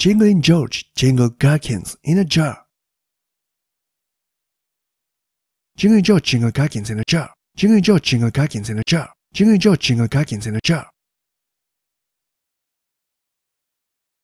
jingling George jingled gherkins in a jar. Jingling George jingled gherkins in a jar. Jingling George jingled gherkins in a jar. Jingling George jingled gherkins in a jar.